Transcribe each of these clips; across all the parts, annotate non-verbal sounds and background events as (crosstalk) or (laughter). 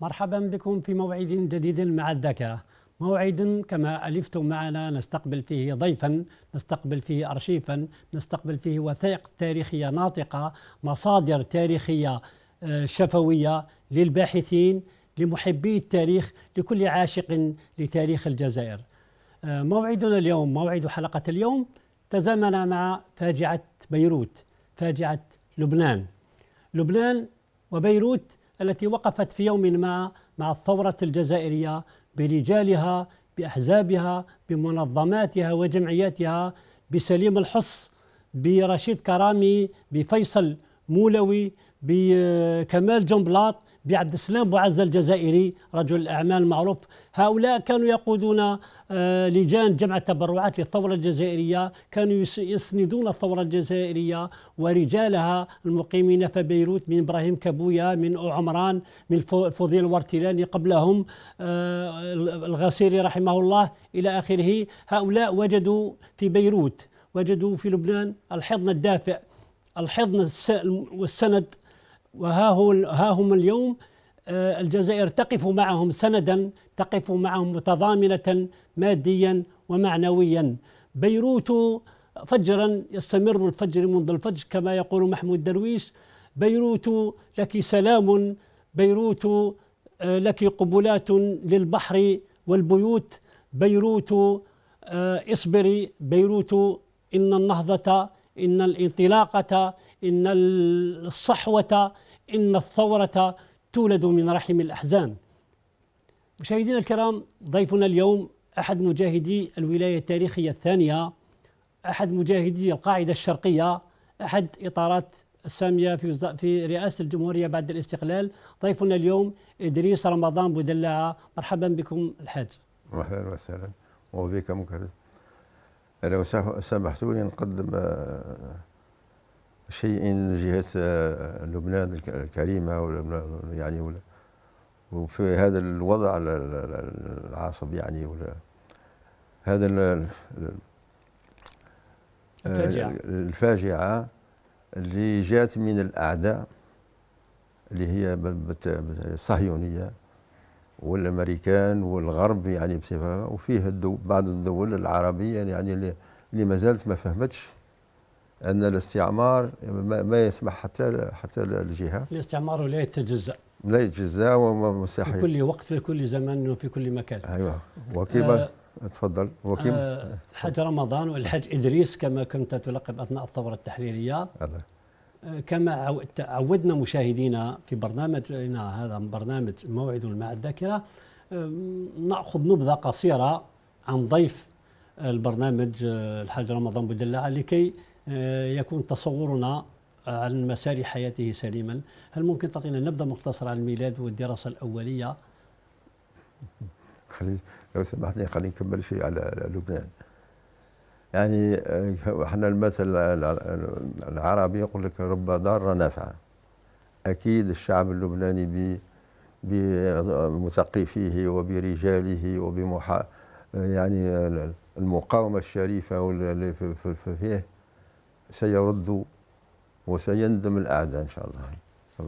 مرحبا بكم في موعد جديد مع الذاكرة موعد كما ألفتم معنا نستقبل فيه ضيفا نستقبل فيه أرشيفا نستقبل فيه وثائق تاريخية ناطقة مصادر تاريخية آه، شفوية للباحثين لمحبي التاريخ لكل عاشق لتاريخ الجزائر آه، موعدنا اليوم موعد حلقة اليوم تزامن مع فاجعة بيروت فاجعة لبنان لبنان وبيروت التي وقفت في يوم ما مع الثورة الجزائرية برجالها بأحزابها بمنظماتها وجمعياتها بسليم الحص برشيد كرامي بفيصل مولوي بكمال جنبلاط بعبد السلام بوعزة الجزائري رجل الأعمال معروف هؤلاء كانوا يقودون آه، لجان جمع التبرعات للثورة الجزائرية كانوا يسندون الثورة الجزائرية ورجالها المقيمين في بيروت من إبراهيم كابويا من عمران من فضيل الورتيلاني قبلهم آه، الغسيري رحمه الله إلى آخره هؤلاء وجدوا في بيروت وجدوا في لبنان الحضن الدافئ الحضن والسند وها ها هم اليوم آه، الجزائر تقف معهم سندا تقف معهم متضامنة ماديا ومعنويا بيروت فجرا يستمر الفجر منذ الفجر كما يقول محمود درويش بيروت لك سلام بيروت آه، لك قبلات للبحر والبيوت بيروت آه، اصبري بيروت إن النهضة إن الانطلاقة إن الصحوة إن الثورة تولد من رحم الأحزان مشاهدينا الكرام ضيفنا اليوم أحد مجاهدي الولاية التاريخية الثانية أحد مجاهدي القاعدة الشرقية أحد إطارات السامية في في رئاسة الجمهورية بعد الاستقلال ضيفنا اليوم إدريس رمضان بودلاعة مرحبا بكم الحاج أهلا وسهلا وبك مكرم لو سمحتوا لي نقدم آه، شيء لجهه آه، لبنان الكريمه يعني ولا وفي هذا الوضع العصب يعني ولا هذا آه، الفاجعة. الفاجعة اللي جات من الأعداء اللي هي يعني الصهيونية والأمريكان والغرب يعني بصفة وفيه بعض الدول العربية يعني اللي ما زالت ما فهمتش ان الاستعمار يعني ما يسمح حتى حتى الجهه الاستعمار لا يتجزا لا يتجزا ومستحيل في كل وقت في كل زمان وفي كل مكان ايوه وكما آه تفضل وكما آه الحاج رمضان والحاج ادريس كما كنت تلقب اثناء الثوره التحريريه آه كما عودنا مشاهدينا في برنامجنا هذا برنامج موعد مع الذاكره آه، ناخذ نبذه قصيره عن ضيف البرنامج آه، الحاج رمضان بودلعه لكي آه، يكون تصورنا عن مسار حياته سليما هل ممكن تعطينا نبذة مختصرة عن الميلاد والدراسة الأولية خلي لو سمحتني خلينا نكمل شيء على لبنان يعني آه، احنا المثل العربي يقول لك رب ضاره نافعه اكيد الشعب اللبناني ب بمثقفيه وبرجاله وبمحا يعني المقاومه الشريفه فيه سيرد وسيندم الأعداء إن شاء الله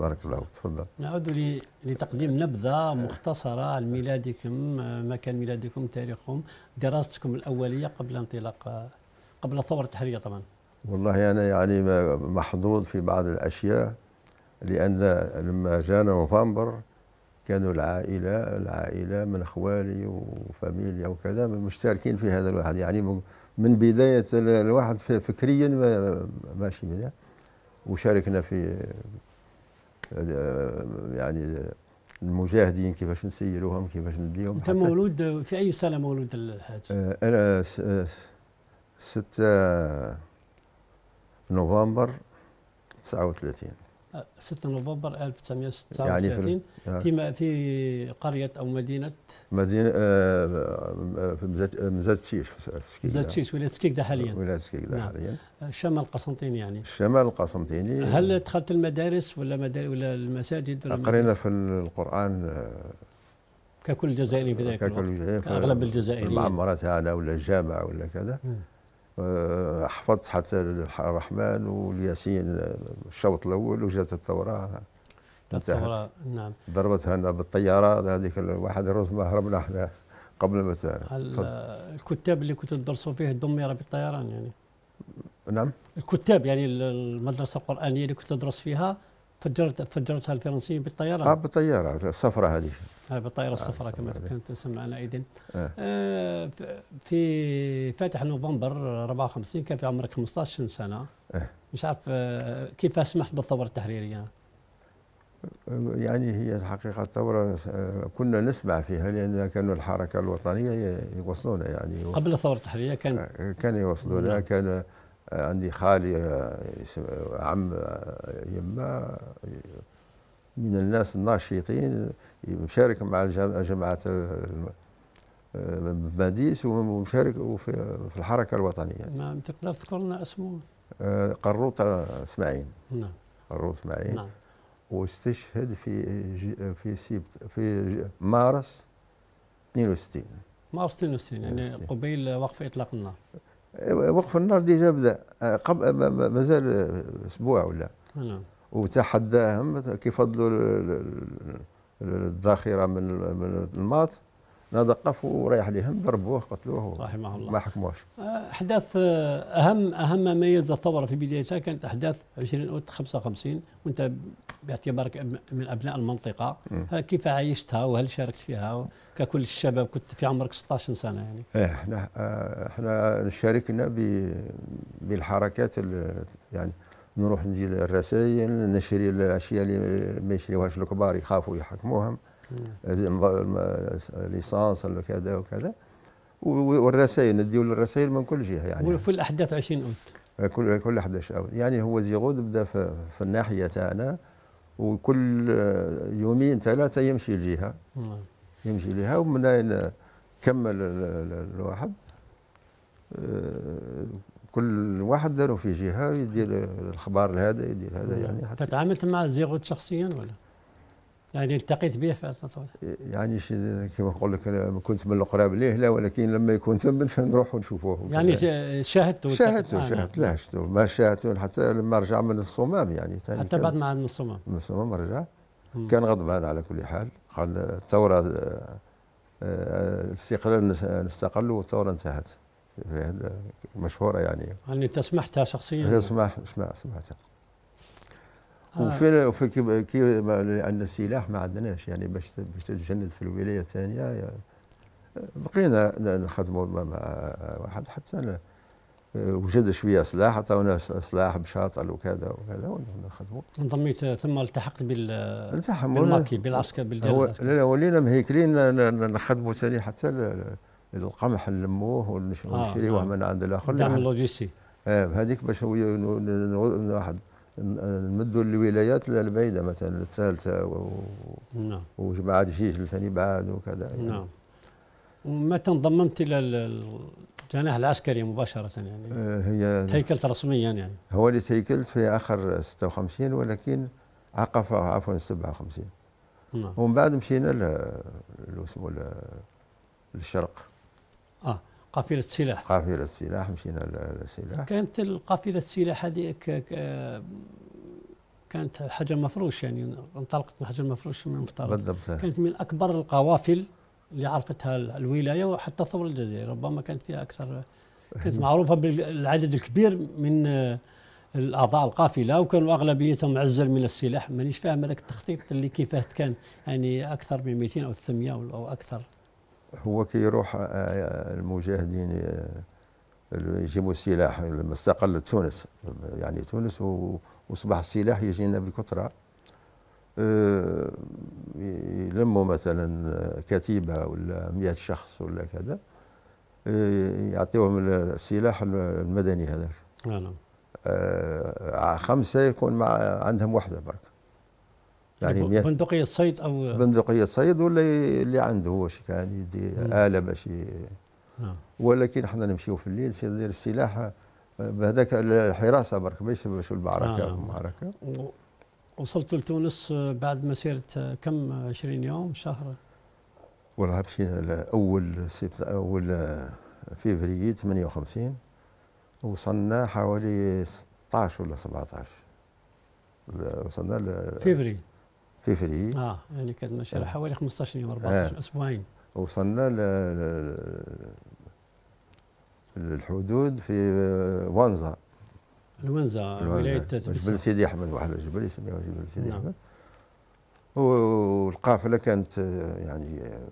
بارك الله تفضل نعود لتقديم نبذة مختصرة عن ميلادكم مكان ميلادكم تاريخكم دراستكم الأولية قبل انطلاق قبل الثورة التحريرية طبعا والله أنا يعني محظوظ في بعض الأشياء لأن لما جانا نوفمبر كانوا العائلة العائلة من أخوالي وفاميليا وكذا مشتركين في هذا الواحد يعني من بداية الواحد فكريا ماشي مليح وشاركنا في يعني المجاهدين كيفاش نسيروهم كيفاش نديهم انت مولود في اي سنه مولود الحاج؟ انا 6 نوفمبر 39 6 نوفمبر 1936 يعني في آه. في قريه او مدينه مدينه مزاد آه، آه، تشيش في مزاد نعم. تشيش ولايه سكيكدا حاليا ولايه سكيكدا نعم. حاليا الشمال القسنطيني يعني الشمال القسنطيني هل دخلت المدارس ولا مدارس ولا المساجد ولا قرينا في القران ككل جزائري في ذلك ككل الوقت كأغلب الجزائريين المعمرات هذا ولا الجامع ولا كذا آه، حفظت حتى الرحمن والياسين آه، الشوط الاول وجات الثوره الثوره نعم ضربتها لنا بالطياره هذيك واحد روز ما هربنا احنا قبل ما الكتاب اللي كنتوا تدرسوا فيه دمر بالطيران يعني نعم الكتاب يعني المدرسه القرانيه اللي كنت تدرس فيها فجرت فجرتها الفرنسيين بالطياره اه بالطياره الصفراء هذه آه بالطياره آه، الصفراء كما كانت تسمى على ايدن آه. آه في فاتح نوفمبر 54 كان في عمرك 15 سنه آه. مش عارف آه كيف سمحت بالثوره التحريريه يعني هي الحقيقة الثورة آه، كنا نسمع فيها لأن كانوا الحركة الوطنية يوصلونا يعني قبل الثورة التحريرية كان آه، كان يوصلونا نعم. كان عندي خالي آه، عم آه، يما من الناس الناشطين مشارك مع جماعة باديس آه، ومشارك في الحركة الوطنية ما تقدر تذكر لنا اسمه؟ قروط اسماعيل نعم قروط اسماعيل نعم واستشهد في في سبت في مارس 62 مارس 62 يعني قبيل وقف اطلاق النار وقف النار ديجا بدا قبل مازال اسبوع ولا نعم. وتحداهم كيفضلوا الذاخره من من الماط هذا قفوا رايح ضربوه قتلوه رحمه الله ما حكموش آه، احداث آه، اهم اهم ما يميز الثوره في بدايتها كانت احداث 20 اوت 55 وانت باعتبارك من ابناء المنطقه كيف عايشتها وهل شاركت فيها ككل الشباب كنت في عمرك 16 سنه يعني ايه احنا آه، احنا شاركنا بالحركات يعني نروح نجي الرسائل نشري الاشياء اللي ما يشريوهاش الكبار يخافوا يحكموهم ليسانس ولا كذا وكذا والرسائل نديو الرسائل من كل جهه يعني وفي الاحداث 20 اوت كل كل 11 اوت يعني هو زيغود بدا في, في الناحيه تاعنا وكل يومين ثلاثه يمشي لجهه نعم. يمشي لها ومن كمل الواحد آه، كل واحد داروا في جهه يدير الاخبار هذا يدير هذا نعم. يعني تتعاملت مع زيغود شخصيا ولا؟ يعني التقيت به في يعني كما نقول لك انا ما كنت من القراب ليه لا ولكن لما يكون تم (laughs) نروح ونشوفوه يعني شاهدته شاهدته شاهدته لا شفته ما شاهدته حتى لما رجع من الصمام يعني حتى بعد ما عاد من الصمام من الصمام رجع كان غضبان على كل حال قال الثوره آه، آه، الاستقلال نستقلوا والثوره انتهت مشهوره يعني يعني انت سمحتها شخصيا؟ سمحت سمعتها آه. وفي كي عندنا السلاح ما عندناش يعني باش باش تتجند في الولايه الثانيه بقينا نخدموا مع واحد حتى آه، وجد شويه سلاح عطاونا سلاح بشاطل وكذا وكذا ونخدموا انضميت آه، ثم التحقت بال التحم بالماكي بالعسكر بالجنة لا لا ولينا مهيكلين نخدموا ثاني حتى القمح نلموه آه، ونشريوه آه. من عند الاخر الدعم اللوجستي هذيك باش واحد نمدوا الولايات البعيده مثلا الثالثه و... نعم وبعد شيش ثاني بعد وكذا يعني. نعم ومتى انضممت الى الجناح العسكري مباشره يعني آه، هي تهيكلت رسميا يعني هو اللي تهيكلت في اخر 56 ولكن عقف عفوا 57 نعم ومن بعد مشينا ل اسمه للشرق اه قافله السلاح قافله السلاح مشينا للسلاح كانت القافله السلاح هذيك كانت حاجة مفروش يعني انطلقت من حجر مفروش من المفترض بالضبط كانت من اكبر القوافل اللي عرفتها الولايه وحتى ثوره الجزائر ربما كانت فيها اكثر كانت (laughs) معروفه بالعدد الكبير من آه، الاعضاء القافله وكانوا اغلبيتهم عزل من السلاح مانيش فاهم هذاك التخطيط اللي كيفاه كان يعني اكثر من 200 او 300 او اكثر هو كي يروح آه، المجاهدين آه، يجيبوا السلاح لما استقلت تونس يعني تونس وصبح السلاح يجينا بكثره آه، يلموا مثلا كتيبه ولا 100 شخص ولا كذا يعطيوهم السلاح المدني هذاك نعم خمسه يكون مع عندهم وحده برك يعني, يعني بندقيه الصيد او بندقيه الصيد ولا اللي عنده هو كان يدي اله باش نعم. ولكن احنا نمشيو في الليل سيدير السلاح بهذاك الحراسه برك باش باش المعركه نعم. آه. المعركه و... وصلت لتونس آه، بعد مسيره آه، كم 20 آه، يوم شهر والله مشينا اول سبت اول فيفري 58 وصلنا حوالي 16 ولا 17 وصلنا فيفري في فيفري اه يعني كانت مشاريع آه. حوالي 15 يوم 14 آه. اسبوعين وصلنا للحدود في وانزا الوانزا ولايه جبل سيدي احمد واحد الجبل يسميها جبل سيدي نعم. احمد والقافله كانت آه، يعني آه،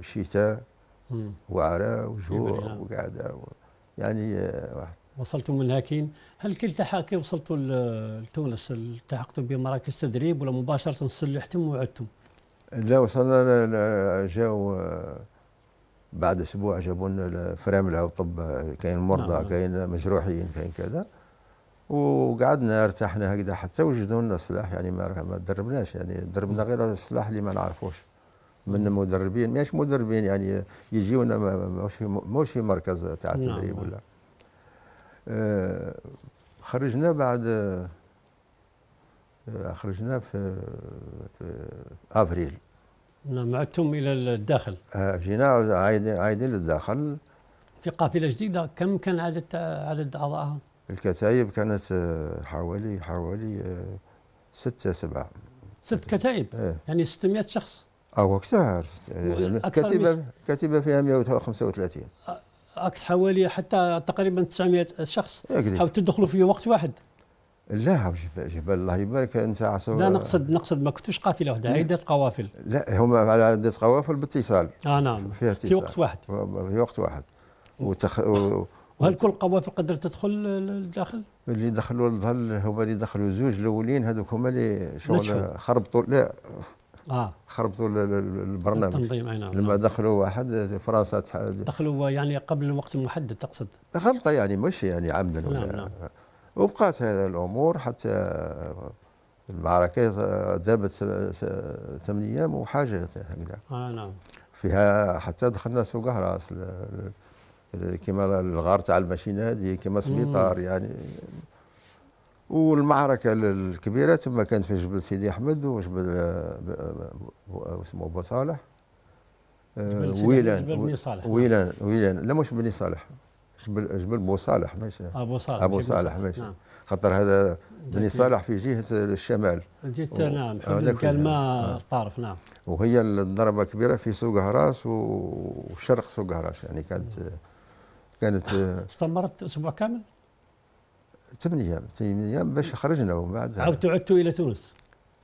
شتاء وعره وجوع وقعده يعني واحد وصلتوا منهكين هل كي تحاكي وصلتوا لتونس التحقتوا بمراكز تدريب ولا مباشره سلحتم وعدتم لا وصلنا جاو آه، بعد اسبوع جابوا لنا فرامله وطب آه، كاين مرضى نعم. كاين مجروحين كاين كذا وقعدنا ارتحنا هكذا حتى وجدوا لنا سلاح يعني ما دربناش يعني دربنا غير السلاح اللي ما نعرفوش من مدربين ماشي مدربين يعني يجيونا ماهوش في مركز تاع التدريب نعم،, نعم. ولا آه، خرجنا بعد آه، خرجنا في, في افريل نعم عدتم الى الداخل آه، جينا عايدين للداخل في قافله جديده كم كان عدد عدد اعضائها؟ الكتايب كانت حوالي حوالي ستة سبعة ست كتائب إيه؟ يعني 600 شخص او اكثر يعني كتيبه كتيبه فيها 135 اكثر حوالي حتى تقريبا 900 شخص حاولوا تدخلوا في وقت واحد لا جبال الله يبارك انت عصر لا نقصد نقصد ما كنتوش قافله وحده عده قوافل لا هما على عده قوافل باتصال اه نعم اتصال في وقت واحد في وقت واحد وتخ... و... وهل كل القوافل قدرت تدخل للداخل؟ اللي دخلوا هما اللي دخلوا زوج الاولين هذوك هما اللي شغل خربطوا لا آه. خربطوا البرنامج التنظيم نعم لما دخلوا واحد فرنسا دخلوا يعني قبل الوقت المحدد تقصد غلطه يعني مش يعني عمدا نعم نعم وبقات هذه الامور حتى المعركه دابت ثمان ايام وحاجه هكذا اه نعم فيها حتى دخلنا سوق راس كما الغار تاع الماشينه هذه كما سبيطار يعني والمعركه الكبيره تما كانت في جبل سيدي احمد وجبل آه، آه، آه، اسمه بو صالح ويلان جبل بني صالح ويلان ويلان لا مش بني صالح جبل جبل بو صالح ماشي ابو صالح ابو صالح ماشي نعم. خاطر هذا بني صالح في جهه الشمال جهه نعم حدود الكلمه الطرف نعم وهي الضربه كبيره في سوق هراس وشرق سوق هراس يعني كانت نعم. كانت استمرت اسبوع كامل ثمان ايام ثمان ايام باش خرجنا ومن بعد عاودتوا عدتوا الى تونس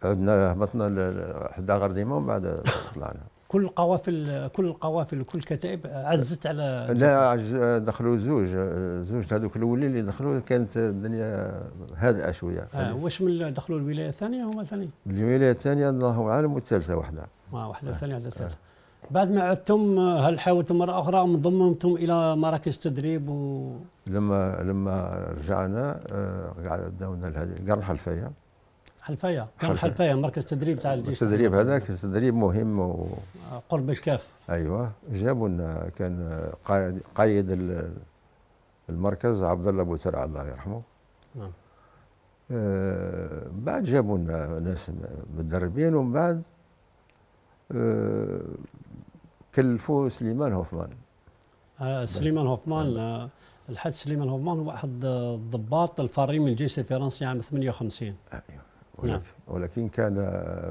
عدنا هبطنا حدا غرديمه ومن بعد طلعنا كل القوافل كل القوافل وكل الكتائب عزت على لا دخلوا زوج زوج هذوك الاولين اللي دخلوا كانت الدنيا هادئه شويه آه واش من دخلوا الولايه الثانيه هما ثاني الولايه الثانيه الله اعلم والثالثه واحده آه،, آه. ثانيه واحده ثالثه آه. بعد ما عدتم هل حاولتم مرة أخرى أم انضممتم إلى مراكز تدريب و... لما لما رجعنا آه، قعدنا لهذه القرن حلفية حلفية كم حلفية مركز تدريب تاع الجيش التدريب هذاك تدريب مهم و... قرب الكاف أيوة جابوا لنا كان قائد, المركز عبد الله أبو ترع الله يرحمه نعم آه بعد جابوا لنا ناس مدربين ومن بعد آه كلفوا سليمان هوفمان آه، سليمان هوفمان نعم. آه، الحاج سليمان هوفمان هو احد آه، الضباط الفارين من الجيش الفرنسي عام 58 ايوه ولكن, نعم. ولكن كان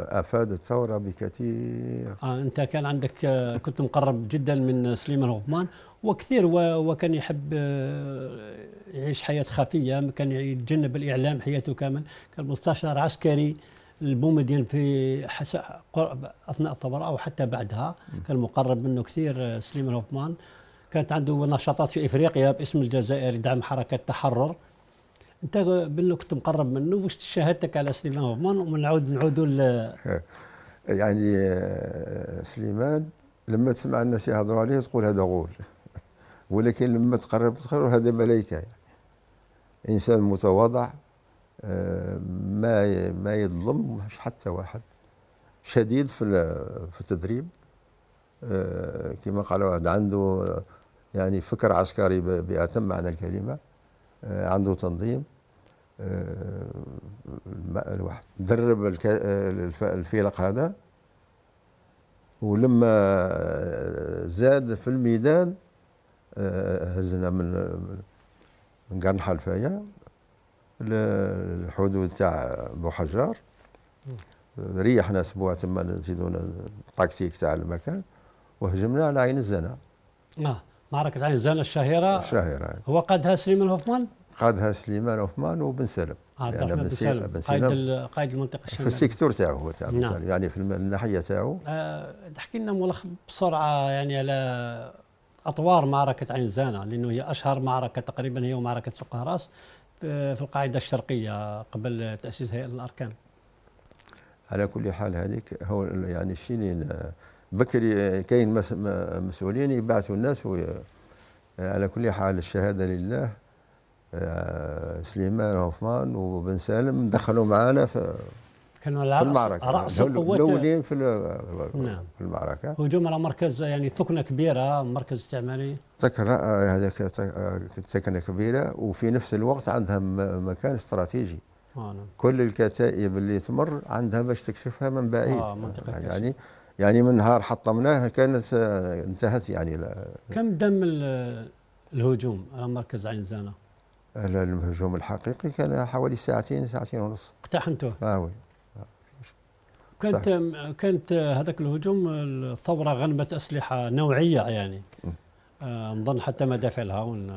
افاد الثوره بكثير آه انت كان عندك كنت مقرب جدا من سليمان هوفمان وكثير وكان يحب يعيش حياه خفيه كان يتجنب الاعلام حياته كامل كان مستشار عسكري البومه ديال في حس... اثناء الثوره او حتى بعدها كان مقرب منه كثير آه، سليمان هوفمان كانت عنده نشاطات في افريقيا باسم الجزائر يدعم حركه التحرر انت بالله كنت مقرب منه واش شهادتك على سليمان هوفمان ونعود نعودوا ل يعني آه، سليمان لما تسمع الناس يهضروا عليه تقول هذا غول ولكن لما تقرب تقول هذا ملائكه يعني. انسان متواضع ما ما يظلم مش حتى واحد شديد في في التدريب آه، كما قال واحد عنده يعني فكر عسكري بأتم معنى الكلمة آه، عنده تنظيم آه، الواحد درب الفيلق هذا ولما زاد في الميدان هزنا من من قرن حلفايه الحدود تاع بوحجار ريحنا اسبوع تما نزيدو التاكتيك تاع المكان وهجمنا على عين الزنا اه معركة عين الزنا الشهيرة الشهيرة هو قادها سليمان هوفمان قادها سليمان هوفمان وبن سلم آه، عبد يعني الرحمن يعني بن سلم قائد قائد المنطقة الشمالية في السيكتور تاعو هو تاع نعم. يعني في الناحية تاعو آه تحكي لنا ملخص بسرعة يعني على اطوار معركه عين الزنا لانه هي اشهر معركه تقريبا هي معركه سوق هراس في القاعده الشرقيه قبل تاسيس هيئه الاركان على كل حال هذيك هو يعني الشيء بكري كاين مسؤولين يبعثوا الناس على كل حال الشهاده لله آه، سليمان عثمان وبن سالم دخلوا معنا في كان على في المعركة رأس يعني القوة الأولين في نعم. في المعركة هجوم على مركز يعني ثكنة كبيرة مركز استعماري تكنة آه، هذاك ثكنة آه، كبيرة وفي نفس الوقت عندها مكان استراتيجي آه نعم. كل الكتائب اللي تمر عندها باش تكشفها من بعيد آه يعني يعني من نهار حطمناها كانت آه، انتهت يعني كم دم الهجوم على مركز عين زانه؟ الهجوم الحقيقي كان حوالي ساعتين ساعتين ونص اقتحمتوه؟ اه وي كانت كانت هذاك الهجوم الثوره غنمت اسلحه نوعيه يعني آه، نظن حتى مدافع الهاون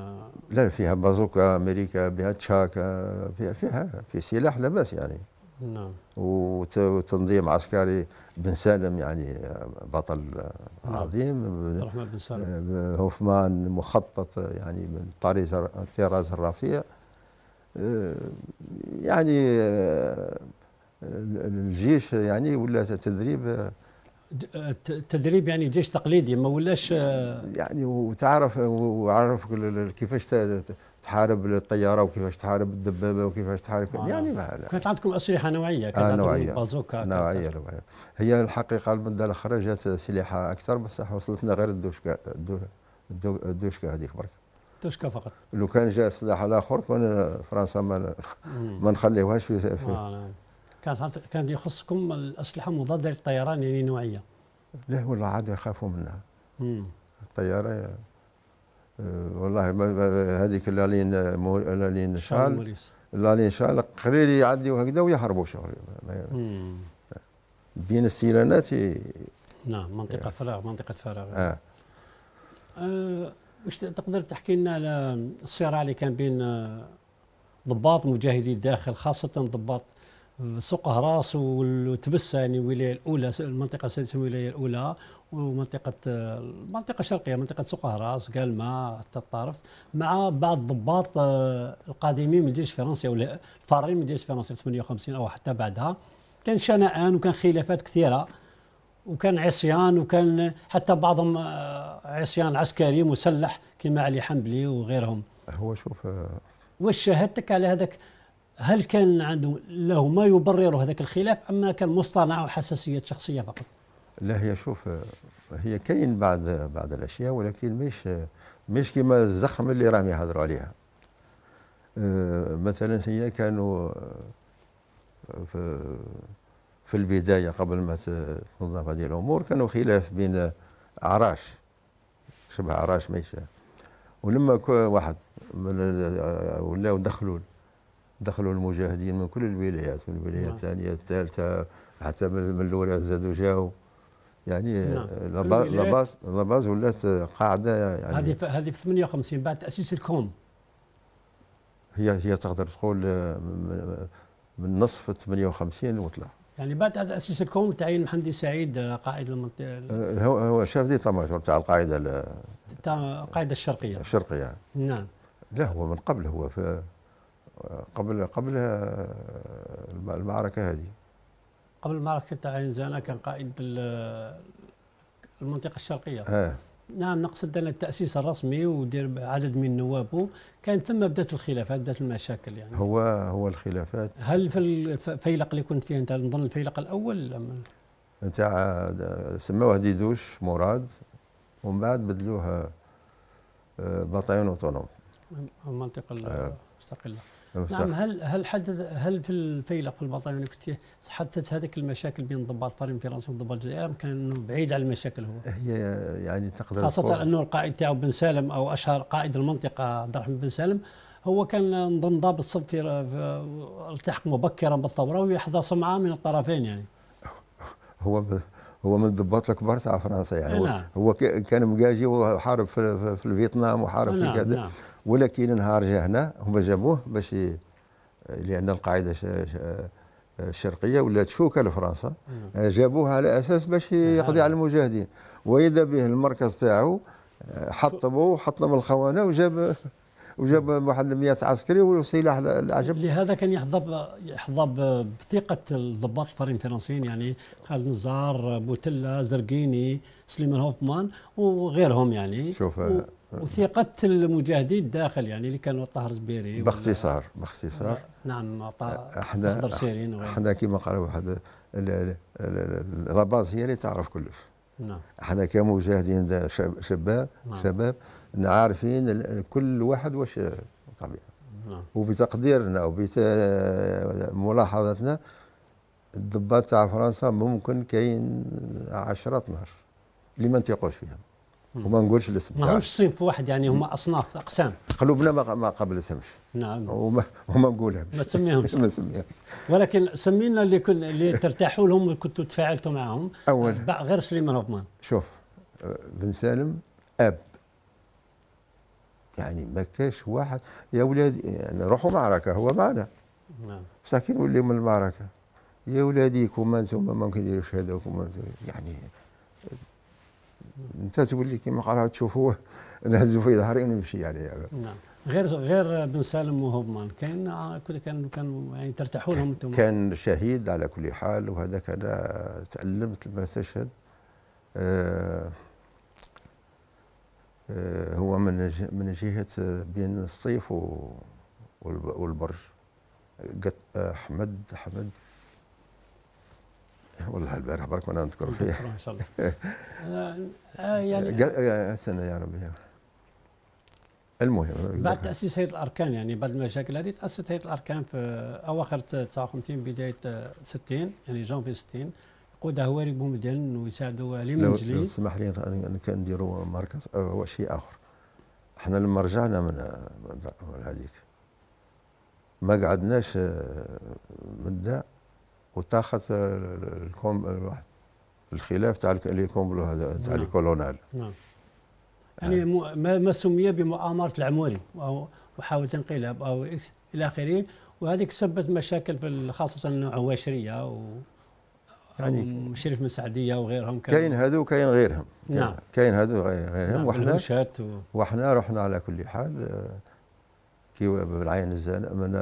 لا فيها بازوكا امريكا بها تشاك آه، فيها فيها في سلاح لا باس يعني نعم وتنظيم عسكري بن سالم يعني آه، بطل نعم. عظيم عبد الرحمن بن سالم هوفمان مخطط يعني من طراز الرفيع يعني الجيش يعني ولا تدريب التدريب يعني جيش تقليدي ما ولاش آه، يعني وتعرف وعرف كيفاش تحارب الطياره وكيفاش تحارب الدبابه وكيفاش تحارب آه. يعني ما كانت عندكم اسلحه نوعيه كانت آه نوعيه بازوكا نوعيه كانت نوعيه هي الحقيقه المده الاخرى جات سلاحها اكثر بصح وصلتنا غير الدوشكا الدوشكا هذيك برك الدوشكا فقط لو كان جاء السلاح الاخر كان فرنسا ما ما نخليوهاش في, في, آه. نعم. كانت كان يخصكم الاسلحه مضاده للطيران يعني نوعيه لا والله عاد يخافوا منها مم. الطياره آه، والله هذيك اللالين مو... لالين شال اللالين شال قليل يعدي هكذا ويهربوا شغل بين السيلانات ي... نعم منطقه يعني. فراغ منطقه فراغ اه, آه واش تقدر تحكي لنا على الصراع اللي كان بين آه، ضباط مجاهدي الداخل خاصه ضباط سوق هراس وتبسه يعني الولايه الاولى المنطقه السادسه الولايه الاولى ومنطقه المنطقه الشرقيه منطقه سوق هراس قالما حتى الطرف مع بعض الضباط آه، القادمين من الجيش الفرنسي او الفارين من الجيش الفرنسي في 58 او حتى بعدها كان شنآن وكان خلافات كثيره وكان عصيان وكان حتى بعضهم آه، عصيان عسكري مسلح كما علي حنبلي وغيرهم هو شوف آه، واش شاهدتك على هذاك هل كان عنده له ما يبرر هذاك الخلاف أم كان مصطنع وحساسية شخصية فقط لا هي شوف هي كاين بعض بعض الاشياء ولكن مش مش كما الزخم اللي راهم يهضروا عليها أه، مثلا هي كانوا في, في البدايه قبل ما تنظف هذه الامور كانوا خلاف بين عراش شبه عراش ماشي ولما واحد ولاو دخلوا دخلوا المجاهدين من كل الولايات من الولاية نعم. الثانية الثالثة حتى من الأولى زادوا جاوا يعني لاباز نعم. لاباس ولات قاعدة يعني هذه هذه في 58 بعد تأسيس الكوم هي هي تقدر تقول آه، من نصف 58 وطلع يعني بعد تاسيس الكوم تعين محمدي سعيد آه، قائد المنطقه آه، هو هو شاف دي طماطم تاع القاعده تاع القاعده الشرقيه الشرقيه نعم لا هو من قبل هو في قبل قبل المعركه هذه قبل المعركه تاع زانه كان قائد المنطقه الشرقيه آه. نعم نقصد ان التاسيس الرسمي ودير عدد من نوابه كان ثم بدات الخلافات بدات المشاكل يعني هو هو الخلافات هل في الفيلق اللي كنت فيه انت نظن الفيلق الاول أم نتاع سموه ديدوش مراد ومن بعد بدلوها آه، بطايون اوتونوم المنطقه آه. المستقله نعم هل هل حدث هل في الفيلق في البطاله يعني كنت حدثت هذيك المشاكل بين ضباط فريق فرنسا وضباط الجزائر كان بعيد عن المشاكل هو هي يعني تقدر خاصه انه القائد تاعو بن سالم او اشهر قائد المنطقه عبد الرحمن بن سالم هو كان نظن ضابط صف في التحق مبكرا بالثوره ويحظى سمعه من الطرفين يعني هو هو من الضباط الكبار تاع فرنسا يعني نعم. هو كان مجاجي وحارب في, في, في الفيتنام وحارب نعم في كذا نعم. ولكن نهار جا هنا هما جابوه باش لان القاعده الشرقيه ولا تشوك لفرنسا جابوه على اساس باش يقضي على المجاهدين واذا به المركز تاعو آه، حطموا حطم الخونه وجاب وجاب واحد 100 عسكري وسلاح العجب لهذا كان يحظى يحظى بثقه الضباط الفرين الفرنسيين يعني خالد نزار بوتلا زرقيني سليمان هوفمان وغيرهم يعني شوف و... وثقه المجاهدين الداخل يعني اللي كانوا طاهر زبيري باختصار باختصار نعم احنا احنا كما قال واحد لاباز هي اللي تعرف كلش نعم احنا كمجاهدين شباب نعم. شباب عارفين كل واحد واش طبيعي نعم. وبتقديرنا وبملاحظتنا الضباط تاع فرنسا ممكن كاين 10 12 اللي ما نتيقوش فيهم وما نقولش الاسم ما همش صنف واحد يعني هما اصناف اقسام قلوبنا ما ما قبلتهمش نعم وما وما نقولهمش ما تسميهمش (laughs) ما نسميهمش ولكن سمينا اللي كل اللي ترتاحوا لهم وكنتوا تفاعلتوا معهم اول غير سليمان هبمان شوف آه، بن سالم اب يعني ما كاش واحد يا ولادي يعني روحوا معركه هو معنا نعم بصح كي نولي من المعركه يا كوما انتوما ما ممكن ديروش هذا وما يعني انت تقول لي كيما قالها تشوفوه نهزوا في ظهري ونمشي عليه يعني. نعم غير غير بن سالم وهوبمان كان آه، كان كان يعني ترتاحوا لهم انتم كان شهيد على كل حال وهذاك انا آه، تالمت لما استشهد آه، هو من من جهه بين الصيف والبرج قط احمد احمد والله البارح بارك وانا نذكر فيه ان شاء الله (laughs) آه يعني استنى آه، يعني يا ربي المهم بعد تاسيس هيئه الاركان يعني بعد المشاكل هذه تاسست هيئه الاركان في اواخر 59 بدايه 60 يعني جانفي 60 يقودها هواري بومدين ويساعدوا علي منجلي لو تسمح لي نديروا مركز أو آه، شيء اخر احنا لما رجعنا من هذيك ما قعدناش مده آه، وتاخذ آه، الكوم الخلاف تاع الكومبلو هذا تاع الكولونال نعم, نعم. آه. يعني ما سمي بمؤامره العموري محاوله انقلاب او اكس الى اخره وهذيك سبت مشاكل في خاصه عواشريه و يعني شريف من سعديه وغيرهم كاين هذو وكاين غيرهم نعم كاين هذو غيرهم نعم وحنا و... وحنا رحنا على كل حال آه، كي بالعين الزانه من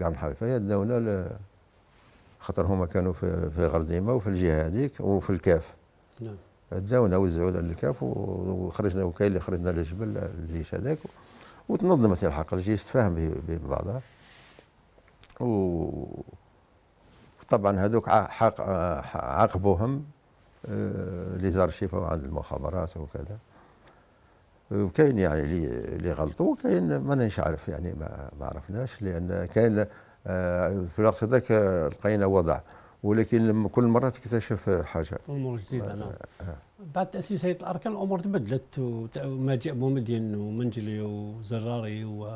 قام الحلفيه داونا خاطر هما كانوا في, في غرديمه وفي الجهه هذيك وفي الكاف نعم داونا وزعونا للكاف وخرجنا وكاين اللي خرجنا للجبل الجيش هذاك وتنظمت الحق الجيش تفاهم ببعضها وطبعا هذوك حق عاقبوهم آه، لي زارشيف عند المخابرات وكذا وكاين يعني اللي غلطوا وكاين ما نعرف عارف يعني ما عرفناش لان كاين آه، في الوقت هذاك لقينا وضع ولكن كل مره تكتشف حاجه امور جديده آه، نعم آه. بعد تاسيس هيئه الاركان الامور تبدلت وما جاء بومدين ومنجلي وزراري و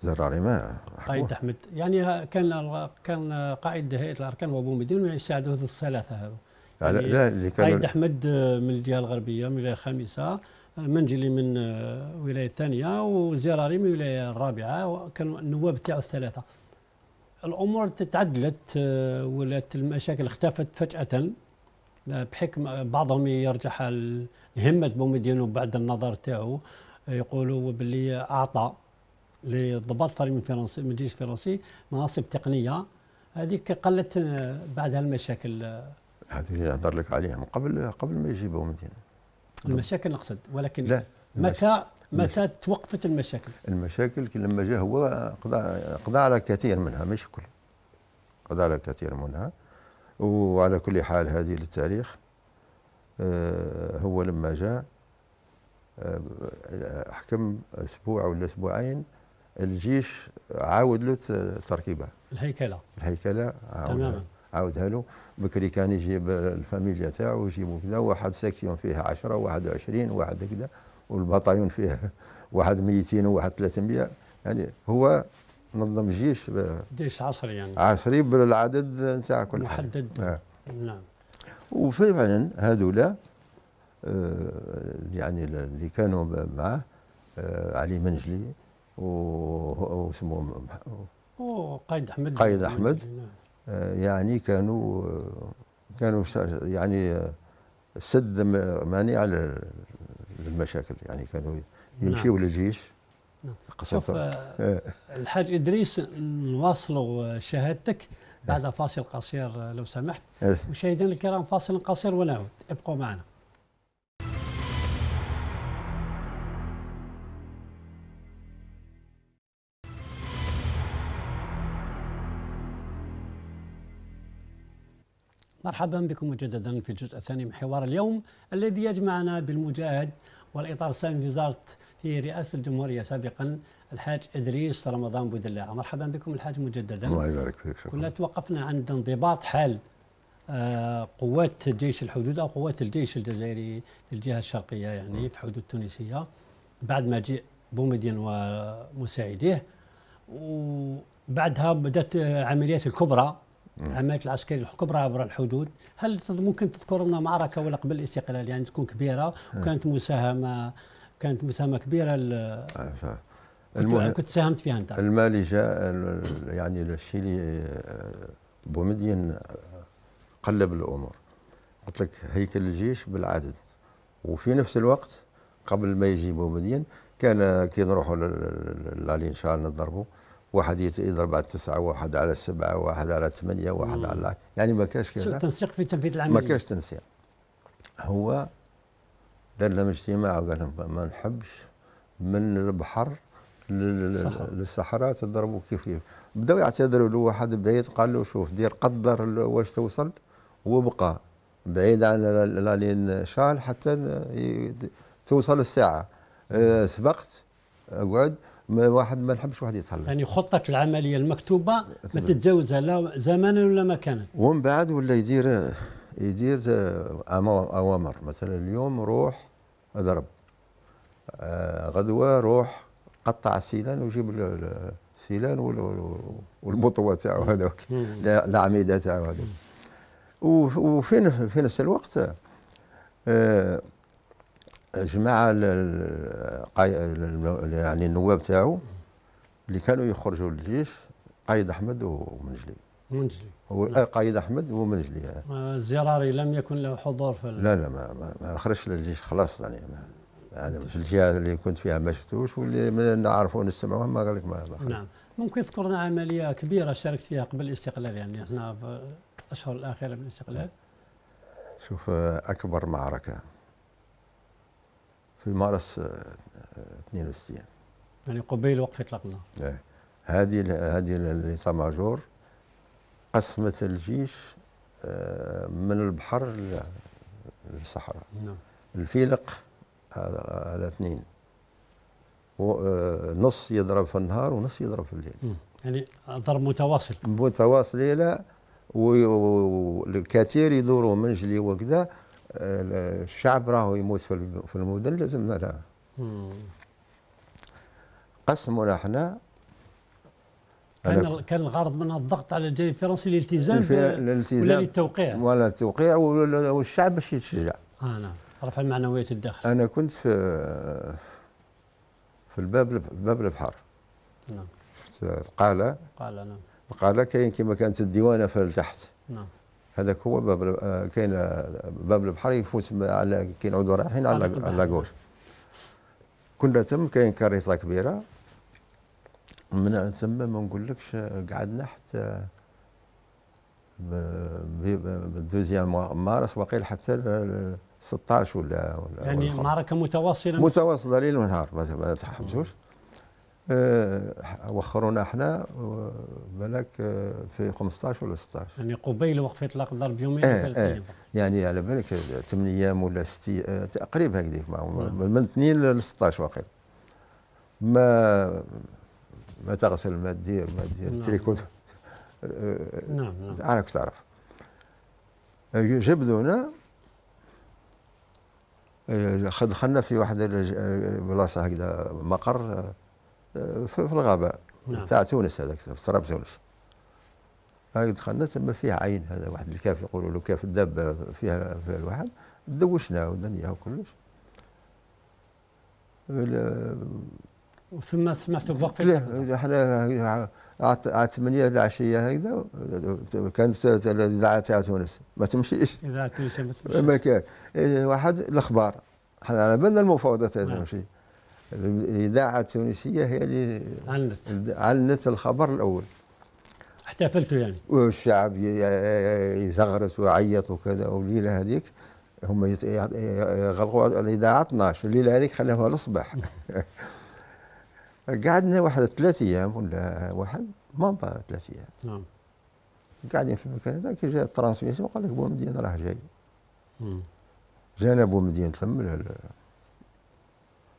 زراري ما قائد احمد يعني كان كان قائد هيئه الاركان هو بومدين ويساعدوه يعني الثلاثه هذو يعني لا لا اللي كان قائد احمد من الجهه الغربيه من الجهه الخامسه منجلي آه، من ولايه الثانيه وزراري من الولايه الرابعه كان النواب تاعو الثلاثه الامور تعدلت آه، ولات المشاكل اختفت فجاه بحكم بعضهم يرجح لهمه بومدينو بعد النظر تاعو يقولوا باللي اعطى لضباط فريق من فرنسي من الجيش الفرنسي مناصب تقنيه هذيك قلت آه، بعدها المشاكل هذه اللي نهضر لك عليها من قبل قبل ما يجي بومدينو المشاكل نقصد ولكن لا متى متى توقفت المشاكل؟ المشاكل لما جاء هو قضى قضى على كثير منها مش كل قضى على كثير منها وعلى كل حال هذه للتاريخ آه، هو لما جاء آه، حكم اسبوع ولا اسبوعين الجيش عاود له تركيبه الهيكله الهيكله تماما عاودها له بكري كان يجيب الفاميليا تاعو ويجيبو كذا واحد سيكسيون فيها 10 واحد 20 واحد كذا والبطايون فيه واحد 200 وواحد 300 يعني هو نظم جيش جيش عصري يعني عصري بالعدد نتاع كل محدد آه. نعم وفعلا هذولا آه، يعني اللي كانوا معاه آه، علي منجلي اسمه قائد احمد قائد احمد, أحمد نعم. يعني كانوا كانوا يعني سد مانع على المشاكل يعني كانوا نعم. يمشيوا نعم. للجيش شوف آه. آه، الحاج ادريس نواصلوا شهادتك بعد نعم. فاصل قصير لو سمحت مشاهدينا الكرام فاصل قصير ونعود ابقوا معنا مرحبا بكم مجددا في الجزء الثاني من حوار اليوم الذي يجمعنا بالمجاهد والاطار السامي في وزاره في رئاسه الجمهوريه سابقا الحاج ادريس رمضان بودلاعه مرحبا بكم الحاج مجددا الله يبارك فيك شكرا كنا توقفنا عند انضباط حال آه، قوات جيش الحدود او قوات الجيش الجزائري في الجهه الشرقيه يعني نعم. في حدود تونسيه بعد ما جاء بومدين ومساعديه وبعدها بدات عمليات الكبرى عمليه العسكري راه عبر الحدود هل ممكن تذكر لنا معركه ولا قبل الاستقلال يعني تكون كبيره وكانت مساهمه كانت مساهمه كبيره أه، المهم كنت ساهمت فيها انت المالي جاء يعني الشيء اللي أه، بومدين أه، قلب الامور قلت لك هيكل الجيش بالعدد وفي نفس الوقت قبل ما يجي بومدين كان كي نروحوا للعلي ان شاء الله نضربوا واحد يضرب على التسعة واحد على السبعة واحد على الثمانية واحد مم. على يعني ما كاش كذا تنسيق في تنفيذ العملية ما كاش تنسيق هو دار لهم اجتماع وقال لهم ما نحبش من البحر للصحراء تضربوا كيف كيف بداوا يعتذروا له واحد بعيد قال له شوف دير قدر واش توصل وبقى بعيد عن لالين شال حتى توصل الساعة أه، سبقت اقعد ما واحد ما نحبش واحد يتهلك يعني خطه العمليه المكتوبه ما تتجاوزها لا زمانا ولا مكانا ومن بعد ولا يدير يدير اوامر مثلا اليوم روح اضرب آه، غدوه روح قطع السيلان وجيب السيلان والمطوه تاعو هذاك العميده تاعو هذاك وفي نفس الوقت آه، جمع يعني النواب تاعو اللي كانوا يخرجوا للجيش قايد احمد ومنجلي منجلي هو آه، قايد احمد ومنجلي يعني. آه، الزراري لم يكن له حضور في لا لا ما, ما, ما خرجش للجيش خلاص يعني ما يعني في الجهه اللي كنت فيها ما شفتوش واللي نعرفوا نسمعوا ما قال لك ما نعم ممكن تذكرنا عمليه كبيره شاركت فيها قبل الاستقلال يعني احنا في الاشهر الاخيره من الاستقلال شوف آه، اكبر معركه في مارس 62 آه، آه، يعني قبيل وقف اطلاق النار إيه. هذه هذه ليتا ماجور قسمت الجيش آه، من البحر للصحراء نعم الفيلق على اثنين نص يضرب في النهار ونص يضرب في الليل يعني ضرب متواصل متواصل الى والكثير يدوروا من جلي وكذا الشعب راهو يموت في المدن لازمنا لا قسموا احنا كان كان الغرض من الضغط على الجانب الفرنسي الالتزام الالتزام ولا للتوقيع ولا التوقيع والشعب باش يتشجع اه نعم رفع المعنويات الداخل انا كنت في في الباب باب البحر نعم شفت القاله القاله نعم القاله كاين كما كانت الديوانه في التحت نعم هذاك هو باب آه، كاين آه، باب البحر يفوت على كي نعودوا رايحين على على غوش كنا تم كاين كاريطه كبيره من تما ما نقولكش آه، قعدنا حتى بالدوزيام مارس وقيل حتى 16 ولا, ولا يعني معركه متواصله متواصله ليل ونهار ما تحبسوش آه، وخرونا احنا آه، بالك آه، في 15 ولا 16 يعني قبيل وقف اطلاق الضرب يومين آه آه يعني على بالك 8 ايام ولا 6 تقريبا هكذاك نعم. من 2 ل 16 واقيلا ما ما تغسل ما تدير ما تدير نعم. تريكو نعم نعم راك تعرف جبدونا خد خلنا في واحد بلاصه هكذا مقر في الغابه نعم. تاع تونس هذاك في تراب تونس هاي دخلنا تما فيها عين هذا واحد الكاف يقولوا له كاف الدابه فيها فيها الواحد دوشنا ودنيا وكلش وثم سمعت بوقف لا احنا على الثمانية العشيه هكذا كانت الاذاعه تاع تونس ما تمشيش اذاعه تونس ما تمشيش ما كان إيه، واحد الاخبار احنا على بالنا المفاوضات تمشي الإذاعة التونسية هي اللي علنت علنت الخبر الأول احتفلتوا يعني والشعب يزغرس ويعيط وكذا والليلة هذيك هم يغلقوا الإذاعة 12 الليلة هذيك خلوها للصباح (laughs) قعدنا واحد ثلاث أيام ولا واحد مامبا ثلاث أيام نعم قاعدين في المكان هذا كي جا الترانسميسيون قال لك بومدين راه جاي جانا بومدين تم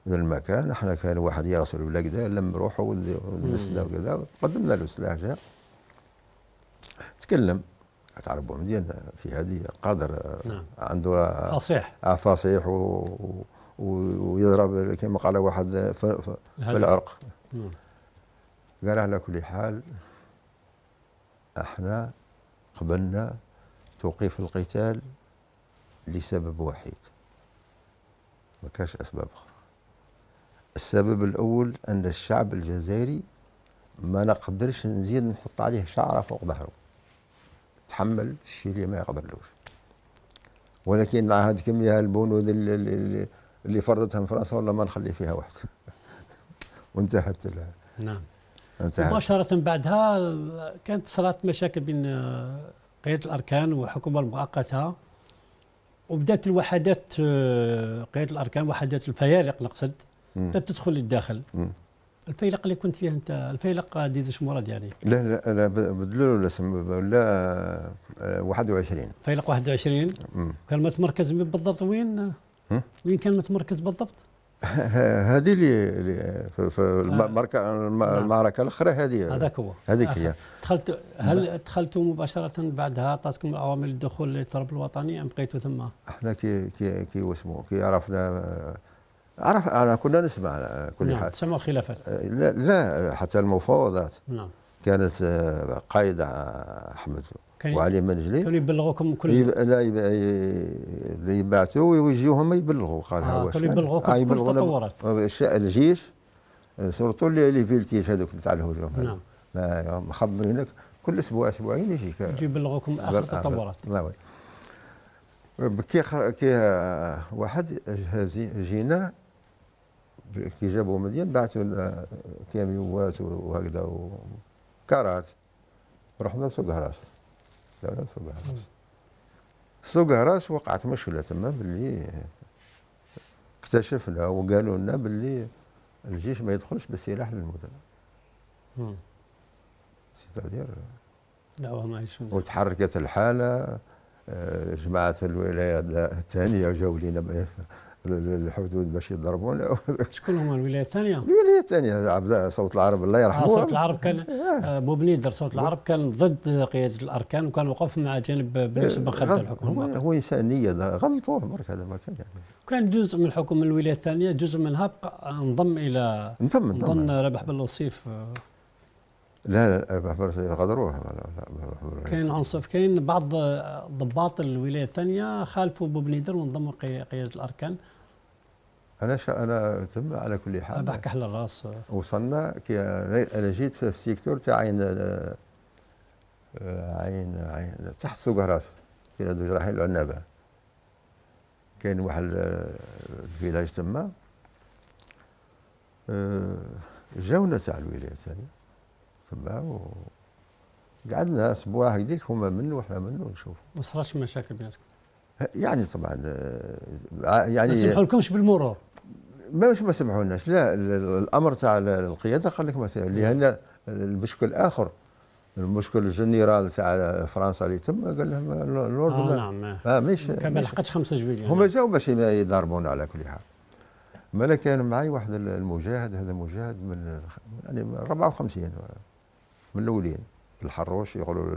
من المكان احنا كان واحد يغسل ولا كذا لم روحه ولبسنا وكذا قدمنا له سلاحنا تكلم تعرفوا مزيان في هذه قادر نعم. عنده فصيح آه، فصيح و... ويضرب كما قال واحد ف... ف... في العرق نعم. قال على كل حال احنا قبلنا توقيف القتال لسبب وحيد ما كاش اسباب اخرى السبب الأول أن الشعب الجزائري ما نقدرش نزيد نحط عليه شعرة فوق ظهره تحمل الشيء اللي ما يقدرلوش ولكن مع هذه كمية البنود اللي, اللي فرضتها فرنسا والله ما نخلي فيها واحد (laughs) وانتهت لها. نعم انتهت. مباشرة بعدها كانت صارت مشاكل بين قيادة الأركان والحكومة المؤقتة وبدات الوحدات قيادة الأركان وحدات الفيارق نقصد تدخل للداخل الفيلق اللي كنت فيه انت الفيلق ديد مراد يعني لا لا لا بدلوا له الاسم لا 21 آه، فيلق 21 كان متمركز بالضبط وين وين كان متمركز بالضبط (laughs) هذه اللي في آه. نعم. المعركه الاخرى هذه هذاك هو هذيك آه. هي دخلت هل دخلتوا مباشره بعدها عطاتكم عوامل الدخول للطلب الوطني ام بقيتوا ثم؟ احنا كي كي كي واسمو كي عرفنا عرف أنا كنا نسمع كل نعم. حال سمعوا خلافات آه، لا, لا حتى المفاوضات نعم كانت آه، قائد احمد وعلي منجلي كانوا يبلغوكم كل يب... لا يب... اللي يبعثوا ويجيوهم يبلغوا قال آه واش كانوا يبلغوكم آه كل التطورات الجيش سورتو اللي لي التيش هذوك نتاع الهجوم نعم مخبرينك كل اسبوع اسبوعين يجيك يبلغوكم اخر التطورات آه كي خر... كي آه، واحد جينا كي جابوا مدين بعثوا كاميوات وهكذا وكارات رحنا سوق هراس سوق هراس سوق هراس وقعت مشكله تما باللي اكتشفنا وقالوا لنا باللي الجيش ما يدخلش بالسلاح للمدن سي تعذير لا ما وتحركت الحاله آه، جماعه الولايه الثانيه جاوا لينا الحفظ باش يضربون شكون هما الولايه الثانيه؟ الولايه الثانيه عبد صوت العرب الله آه، يرحمه صوت العرب كان (laughs) آه. آه، بنيدر صوت العرب كان ضد قياده الاركان وكان وقف مع جانب بن بن خالد الحكم هو, انسان انسانيه غلطوه برك هذا ما كان يعني كان جزء من حكم الولايه الثانيه جزء منها انضم الى انضم انضم ربح بن لصيف لا لا ربح بن لصيف غدروه كاين عنصف كاين بعض ضباط الولايه الثانيه خالفوا بوبنيدر وانضموا قياده الاركان انا شا انا تم على كل حال بحكي على الراس وصلنا كي انا جيت في السيكتور تاع عين عين عين تحت سوق راس كي رايحين العنابه كاين واحد الفيلاج تما جاونا تاع الولايه ثاني تما و قعدنا اسبوع هكذيك هما منو وحنا منو نشوفوا ما صراش مشاكل بيناتكم يعني طبعا يعني ما سمحوا بالمرور مش ما سمعوناش لا الامر تاع القياده قال لك ما لان المشكل اخر المشكل الجنرال تاع فرنسا اللي تم قال لهم اللورد آه نعم آه مش ما لحقتش 5 جويلية هما جاو باش يضربونا على كل حال ما انا كان معي واحد المجاهد هذا مجاهد من يعني من 54 من الاولين الحروش يقولوا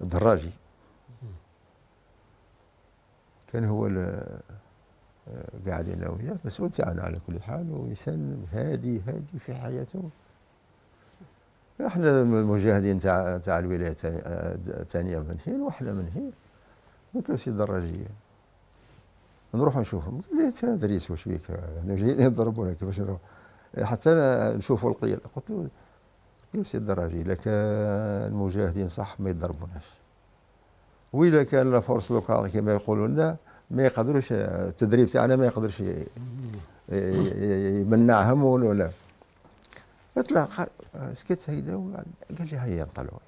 الدراجي كان هو آه، قاعدين انا وياه مسؤول تاعنا على كل حال وانسان هادي هادي في حياته احنا المجاهدين تاع تاع الولايه الثانيه آه، من هنا واحنا من هنا قلت له سي دراجيه نروح نشوفهم قال لي انت ادريس واش بيك انا جايين يضربونا كيفاش نروح حتى نشوفوا القيل قلت له قلت له سي دراجي لك المجاهدين صح ما يضربوناش وإلا كان لا فورس لوكال كما يقولوا لنا ما يقدروش التدريب تاعنا ما يقدرش يمنعهم ولا طلع سكت هيدا قال لي هيا نطلعوا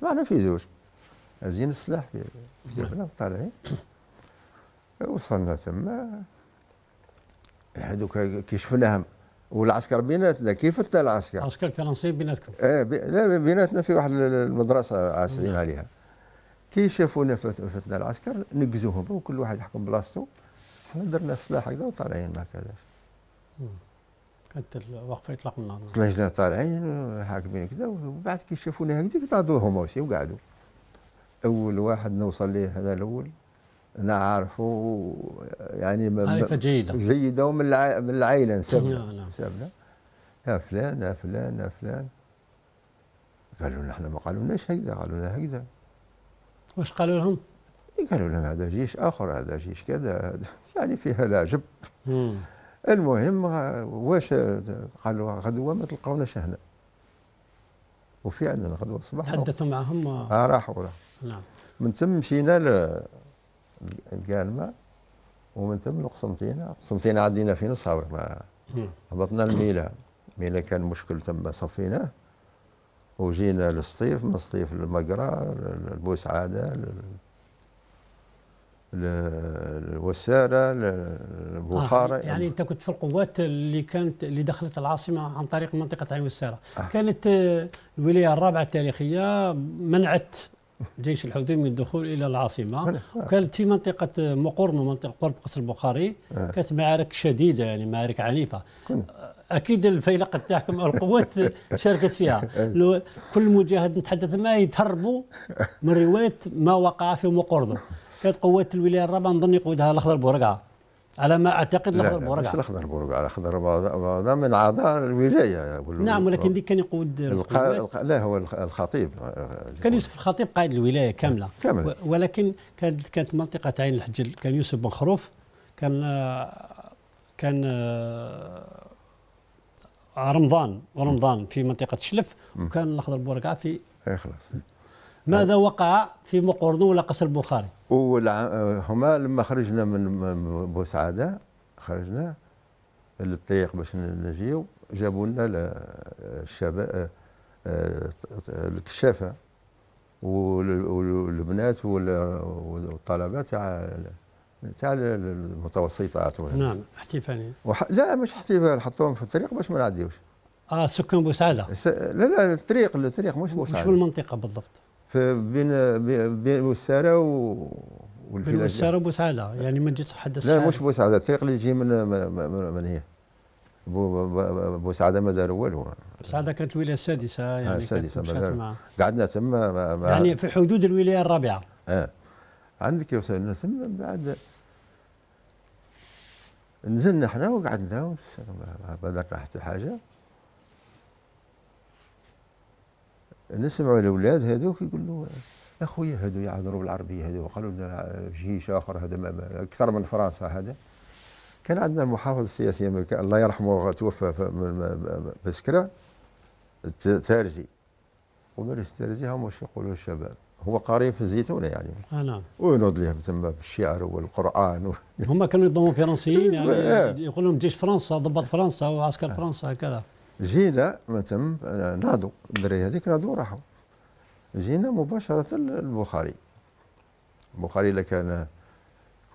طلعنا في زوج زين السلاح في جبنا وطالعين وصلنا تما هذوك كي شفناهم والعسكر بيناتنا كيف انت العسكر؟ العسكر فرنسي بيناتكم؟ ايه لا بيناتنا في واحد المدرسه عاسرين عليها كي شافونا فتنا العسكر نقزوهم وكل واحد يحكم بلاصتو حنا درنا السلاح هكذا وطالعين هكذا كانت واقفه يطلق النار لجنه طالعين حاكمين كذا ومن بعد كي شافونا هكذا نعضوا هما وسي وقعدوا اول واحد نوصل ليه هذا الاول انا عارفه يعني معرفه جيده جيده ومن من العائله نسبنا نعم، نعم. نسبنا يا فلان يا فلان يا فلان قالوا لنا احنا ما قالوا لناش هكذا قالوا لنا هكذا واش قالوا لهم؟ قالوا لهم هذا جيش اخر هذا جيش كذا يعني فيها لا المهم واش قالوا غدوه ما تلقاوناش هنا وفي عندنا غدوه الصباح تحدثوا معهم اه راحوا نعم من تم مشينا للقالمه ومن تم لقسنطينه قسنطينه عدينا في نص ما هبطنا الميلا ميلا كان مشكل تم صفيناه وجينا للصيف من الصيف للمقرى لبوسعادة للوسارة للبخارة آه يعني أنت كنت في القوات اللي كانت اللي دخلت العاصمة عن طريق منطقة عين وسارة آه. كانت آه، الولاية الرابعة التاريخية منعت جيش الحوثي من الدخول الى العاصمه وكانت في منطقه آه، مقرن ومنطقه قرب قصر البخاري آه. كانت معارك شديده يعني معارك عنيفه اكيد الفيلق تاعكم القوات شاركت فيها كل مجاهد نتحدث ما يتهربوا من روايه ما وقع في مقرضه كانت قوات الولايه الرابعه نظن يقودها الاخضر بورقعه على ما اعتقد الاخضر بورقعه مش الاخضر بورقعه الاخضر بورقعه من اعضاء الولايه نعم ولكن ذيك كان يقود القا... القا... لا هو الخطيب كان يوسف الخطيب قائد الولايه كامله كامله ولكن كانت كانت منطقه عين الحجل كان يوسف بن خروف كان كان آه، رمضان ورمضان في منطقه الشلف وكان الاخضر البرقعه في اي خلاص ماذا وقع في مقرن ولا قصر البخاري؟ هما لما خرجنا من بوسعاده خرجنا للطريق باش نجيو جابوا لنا الشباب آه، آه، الكشافه والبنات والطلبه تاع تعال المتوسطات عطونا نعم احتفالين وح... لا مش احتفال حطوهم في الطريق باش ما نعديوش اه سكان بوسعاده س... لا لا الطريق الطريق مش بوسعاده مش في المنطقه بالضبط في بين بين وساره و بين بوساره وبوسعاده يعني من جهه حد السعاده لا مش بوسعاده الطريق اللي يجي من من, من, من هي بوسعاده ما داروا والو بوسعاده كانت الولايه السادسه آه، يعني السادسه قعدنا تما يعني في حدود الولايه الرابعه اه عندك يا وسائل الناس بعد نزلنا احنا وقعدنا بدات حتى حاجه نسمعوا الاولاد هذوك يقولوا يا خويا هذو يعذروا بالعربيه هذو قالوا لنا جيش اخر هذا اكثر من فرنسا هذا كان عندنا المحافظ السياسي الله يرحمه توفى بسكره التارزي ومارس التارزي هم واش يقولوا الشباب هو قارئ في الزيتونة يعني آه نعم وينوض لهم تما بالشعر والقرآن و... (laughs) هم كانوا يضمون فرنسيين يعني (laughs) إيه. يقول لهم جيش فرنسا ضباط فرنسا وعسكر فرنسا هكذا جينا ما تم آه، نادوا الدراري هذيك نادوا راحوا جينا مباشرة البخاري البخاري اللي كان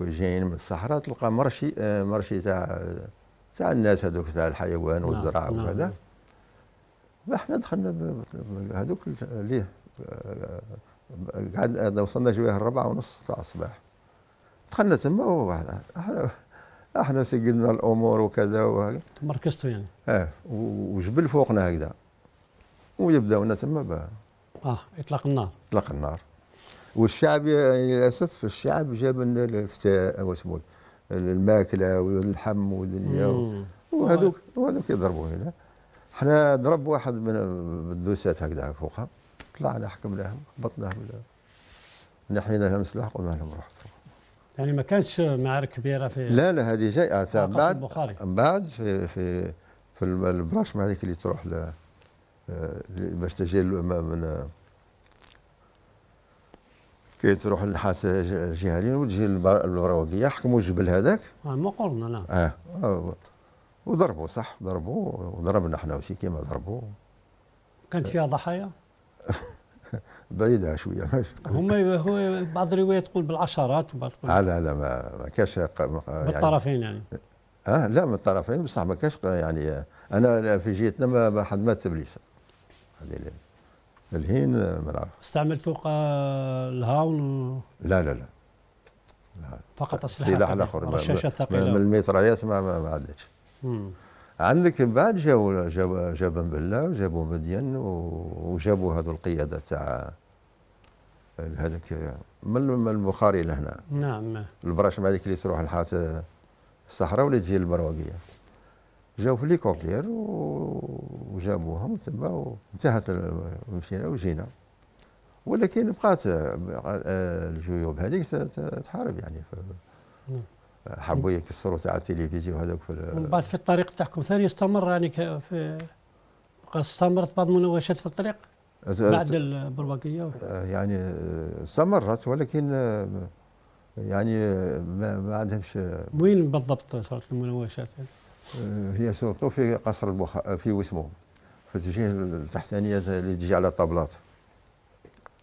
جايين من الصحراء تلقى مرشي آه، مرشي تاع تاع الناس هذوك تاع الحيوان نعم، والزراعة نعم. وكذا نعم. فاحنا دخلنا هذوك ليه آه، قعد وصلنا شويه الربعة ونص تاع الصباح دخلنا تما احنا احنا سجلنا الامور وكذا وهكذا مركزتوا يعني اه وجبل فوقنا هكذا ويبداونا تما اه اطلاق النار اطلاق النار والشعب يعني للاسف الشعب جاب لنا الفتاء واسمو إيه، الماكله واللحم والدنيا وهذوك طيب. وهذوك يضربوا هنا احنا ضرب واحد من الدوسات هكذا فوقها طلعنا حكمناهم هبطناهم نحينا لهم سلاح قلنا لهم روحوا يعني ما كانش معارك كبيره في لا لا هذه جاي آه، بعد من آه، بعد في في في البراش هذيك اللي تروح ل آه، باش تجي من كي تروح للحاس الجهالين وتجي البراوقيه حكموا الجبل هذاك اه مقرنا نعم اه, آه. وضربوا صح ضربوا وضربنا احنا وشي كيما ضربوا كانت فيها ضحايا؟ (laughs) بعيدة شوية هما هو بعض الروايات تقول بالعشرات وبعض تقول لا لا ما ما كاش يعني بالطرفين يعني اه لا من الطرفين بصح ما كاش يعني آه، انا في جيتنا ما حد مات تبليسة الهين آه، ما نعرف استعملتوا الهاون لا لا لا فقط السلاح الاخر الرشاشه الثقيله من الميترايات ما ما, ما عدتش عندك بعد جابوا جاب جاب وجابوا مدين وجابوا هذو القياده تاع هذاك من البخاري لهنا نعم البراش مع هذيك اللي تروح لحات الصحراء ولا تجي المرواقيه جاو في ليكوبتير وجابوهم تما وانتهت مشينا وجينا ولكن بقات آه، الجيوب هذيك تحارب يعني نعم. حبوا يكسروا تاع التلفزيون هذاك في من بعد في الطريق تاعكم ثاني استمر يعني في استمرت بعض المناوشات في الطريق بعد البرواقيه آه، يعني آه، استمرت ولكن آه، يعني ما, ما عندهمش وين بالضبط صارت المناوشات يعني؟ هي سورتو في قصر البخ في وسمو في الجهه التحتانيه اللي تجي على طابلات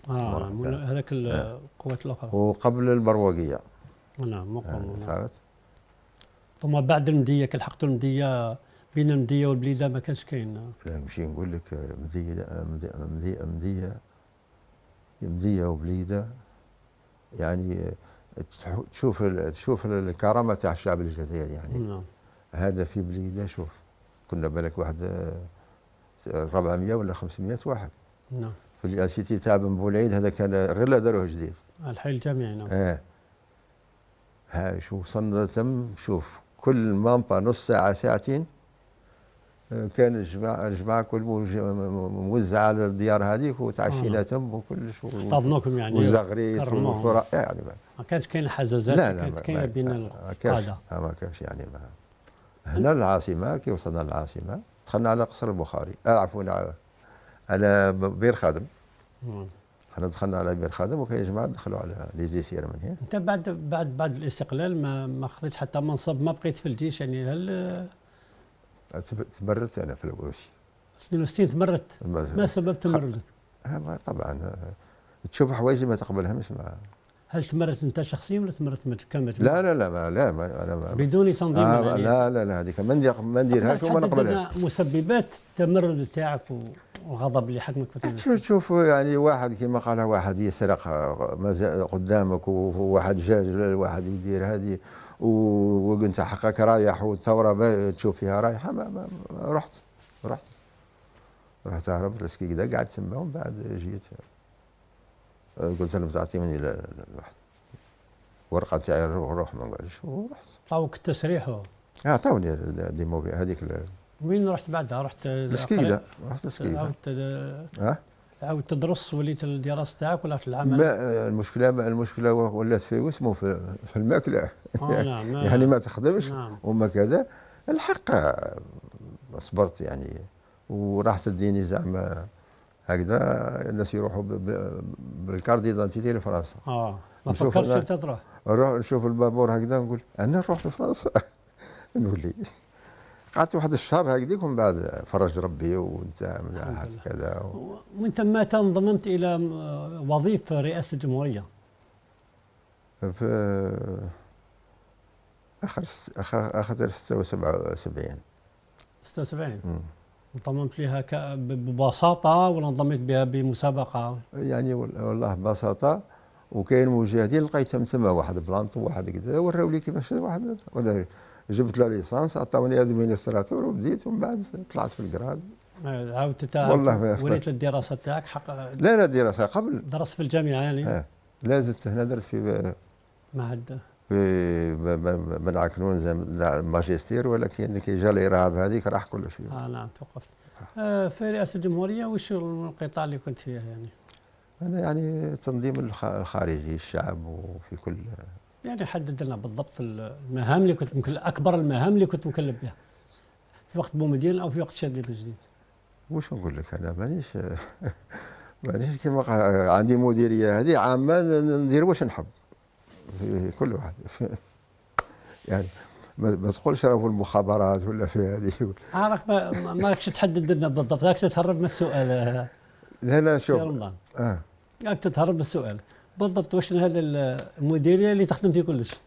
اه هذاك القوات الاخرى وقبل البرواقيه نعم مقاومه يعني نعم. صارت ثم بعد المديه كلحقتوا المديه بين المديه والبليده ما كانش كاين نمشي نقول لك مديه مديه مديه, مدية وبليده يعني تشوف تشوف الكرامه تاع الشعب الجزائري يعني نعم. هذا في بليده شوف كنا بالك واحد 400 ولا 500 واحد نعم في الاسيتي تاع بن بولعيد هذا كان غير لا داروه جديد الحي الجامعي نعم اه ها شو وصلنا تم شوف كل مامبا نص ساعة ساعتين آه، كان الجماعة الجماعة كل موزعة على الديار هذيك وتعشينا آه. تم وكلش احتضنوكم يعني وزغريت والفرع يعني ما, كانش كاين الحزازات لا لا كانت كاين بين القادة آه، ما كانش يعني ما هنا العاصمة كي وصلنا للعاصمة دخلنا على قصر البخاري آه، عفوا على بير خادم نعم. احنا دخلنا على بير خادم وكاين جماعه دخلوا على ليزيسير من هنا انت بعد بعد بعد الاستقلال ما ما خذيت حتى منصب ما بقيت في الجيش يعني هل أه، تمرت انا في البروسي 62 تمرت ما سبب تمردك؟ أه، طبعا أه، تشوف حوايج ما تقبلهمش ما هل تمرت انت شخصيا ولا تمرت كمجموعه؟ لا لا لا ما لا ما انا ما بدون تنظيم آه لا لا لا هذيك ما ندير ما نديرهاش وما نقبلهاش مسببات التمرد تاعك والغضب اللي حكمك في تشوف يعني واحد كما قال واحد يسرق قدامك وواحد جاج واحد يدير هذه وانت حقك رايح والثوره تشوف فيها رايحه ما ما رحت رحت رحت اهرب لسكي كذا قعدت تما ومن بعد جيت قلت انا بتاعتي مني الواحد ورقه تاعي نروح ما قالش ورحت عطاوك التسريح هو آه، عطاوني ديمو هذيك وين رحت بعدها رحت لسكيده رحت لسكيده عاودت أه؟ عاودت تدرس وليت الدراسه تاعك ولا في العمل؟ لا المشكله ما المشكله ولات في واسمه في, في الماكله آه، نعم،, نعم يعني ما تخدمش نعم. وما كذا الحق صبرت يعني وراح تديني زعما هكذا الناس يروحوا بالكارد ديدانتيتي لفرنسا اه ما فكرتش انت تروح نروح نشوف البابور هكذا نقول انا نروح لفرنسا (laughs) نقول لي قعدت واحد الشهر هكذاك ومن بعد فرج ربي وانت من كذا و... ومن ثم انضممت الى وظيفه رئاسه الجمهوريه في اخر اخر 76 76 امم انضممت لها ببساطة ولا انضميت بها بمسابقة؟ يعني والله ببساطة وكاين مجاهدين لقيت تم تما واحد بلانط واحد كذا وراو لي كيفاش واحد جبت لا ليسانس عطاوني ادمينستراتور وبديت ومن بعد طلعت في الكراد آه، عاودت والله وليت الدراسة تاعك حق لا لا دراسة قبل درست في الجامعة يعني اه لا زدت هنا درت في معهد في عكنون زي ماجستير ولكن كي جا الارهاب هذيك راح كل شيء اه نعم توقفت آه في رئاسه الجمهوريه وش القطاع اللي كنت فيه يعني؟ انا يعني تنظيم الخارجي الشعب وفي كل يعني حدد لنا بالضبط المهام اللي كنت مكلف اكبر المهام اللي كنت مكلف بها في وقت بومدين او في وقت شادي بن جديد نقول لك انا مانيش (laughs) مانيش كيما عندي مديريه هذه عامه ندير واش نحب في كل واحد (laughs) يعني ما تقولش راه في المخابرات ولا في هذه عارف آه، ماكش تحدد لنا بالضبط راك تتهرب من السؤال آه، لا لا شوف رمضان اه راك تتهرب من السؤال بالضبط واش هذا المديريه اللي تخدم في كلش (laughs)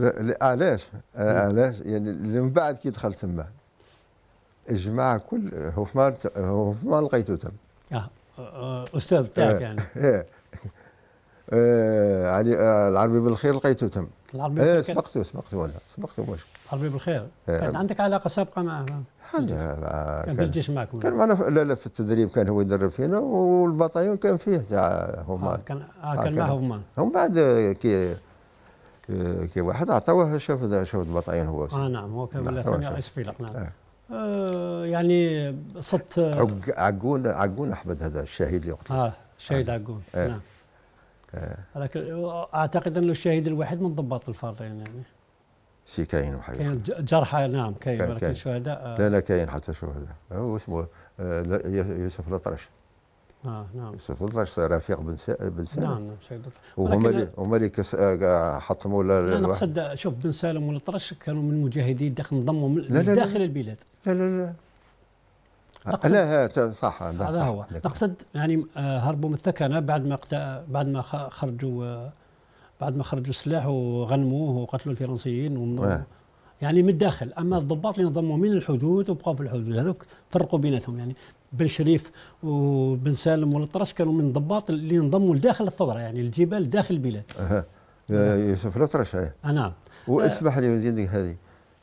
آه، علاش علاش يعني من بعد كي دخلت تما الجماعه كل في مال لقيته تم اه استاذ تاعك يعني (laughs) آه علي آه العربي بالخير لقيته تم العربي بالخير آه، سبقته سبقته ولا سبقته واش العربي بالخير آه كانت عندك علاقه سابقه معه مع آه، آه، كان في الجيش معكم كان معنا لا لا في التدريب كان هو يدرب فينا والبطايون كان فيه تاع هومان آه كان آه كان, مع هومان هم بعد كي كي واحد عطاوه شاف شاف البطايون هو اه نعم هو كان ولا نعم، ثاني رئيس فيلق نعم آه. يعني صدت عقون عقون احمد هذا الشهيد اللي قتل اه الشهيد عقون نعم لكن اعتقد انه الشهيد الوحيد من ضباط الفارين يعني سي كاين وحيد كاين جرحى نعم كاين ولكن شهداء آه. لا لا كاين حتى شهداء هو اسمه آه، يوسف الاطرش آه نعم يوسف الاطرش رفيق بن سالم بن سالم نعم نعم شهيد وهما اللي هما اللي آه، حطموا لا انا اقصد شوف بن سالم والاطرش كانوا من المجاهدين داخل انضموا من لا لا داخل البلاد لا لا لا تقصد لا صح هذا هو تقصد يعني آه، هربوا من الثكنه بعد ما آه، بعد ما خرجوا بعد ما خرجوا السلاح وغنموه وقتلوا الفرنسيين اه. يعني من الداخل اما الضباط اللي انضموا من الحدود وبقوا في الحدود هذوك فرقوا بيناتهم يعني بن شريف وبن سالم والطرش كانوا من الضباط اللي انضموا لداخل الثوره يعني الجبال داخل البلاد أه. يوسف الاطرش ايه نعم واسمح لي نزيدك هذه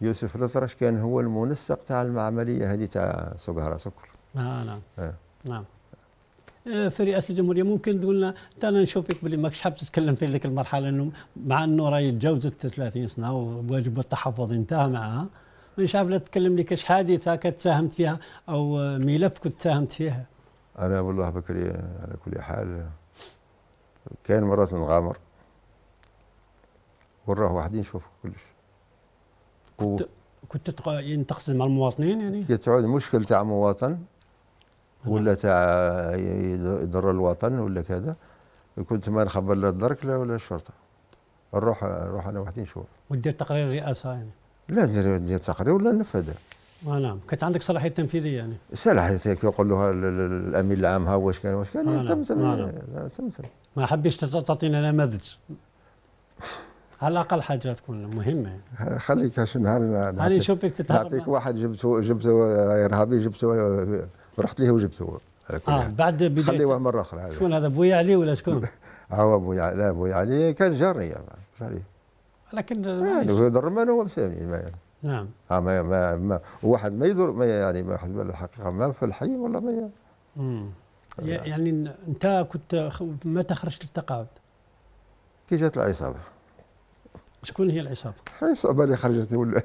يوسف الأطرش كان هو المنسق تاع العملية هذه تاع سكر سكر نعم، نعم. آه نعم آه. نعم في رئاسه الجمهوريه ممكن تقول لنا انا نشوفك باللي ماكش حاب تتكلم في ذيك المرحله انه مع انه راهي تجاوزت 30 سنه وواجب التحفظ انتهى معها مانيش عارف لا تتكلم لي كاش حادثه كتساهمت ساهمت فيها او ملف كنت ساهمت فيها انا والله بكري على كل حال كان مرات نغامر وراه وحدي نشوف كلش كنت تق... يعني تقصد مع المواطنين يعني كتعود مشكل تاع مواطن ولا نعم. تاع يضر الوطن ولا كذا كنت ما نخبر لا الدرك لا ولا الشرطه نروح نروح انا وحدي نشوف ودير تقرير الرئاسه يعني لا ندير ندير تقرير ولا ننفذه اه نعم كانت عندك صلاحيه تنفيذيه يعني صلاحيه يقول لها الامين العام ها واش كان واش كان آه، نعم. تم تم آه، نعم. تم تم ما حبيتش تعطينا نماذج على الاقل حاجه تكون مهمه خليك هاش نهار نشوفك تتهرب نعطيك واحد جبته جبته ارهابي جبته رحت ليه وجبته اه يعني. بعد بدايه خليوه مره اخرى شكون هذا بويا علي ولا شكون؟ (laughs) هو بويا لا بويا علي كان جاري يعني. لكن آه، يعني هو يضر ما هو مسامي ما يعني. نعم آه ما, ما, ما واحد ما يضر ما يعني ما واحد الحقيقه ما في الحي ولا ما يعني. امم يعني انت كنت متى خرجت للتقاعد؟ كي جات العصابه شكون هي العصابه؟ العصابه اللي خرجت اللي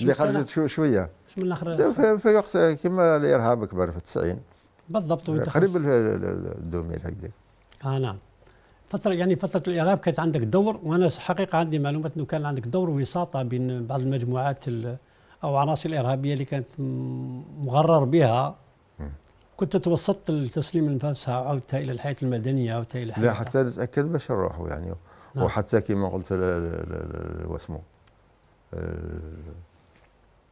اللي خرجت شو شويه شو من الاخر في, في وقت كما الارهاب كبر في 90 بالضبط وانت قريب الدوميل هكذاك اه نعم فترة يعني فترة الإرهاب كانت عندك دور وأنا حقيقة عندي معلومات أنه كان عندك دور وساطة بين بعض المجموعات أو عناصر الإرهابية اللي كانت مغرر بها كنت توسطت لتسليم نفسها عودتها إلى الحياة المدنية عودتها إلى الحياة لا حتى نتأكد باش نروحوا يعني نعم. وحتى كما قلت واسمو آه،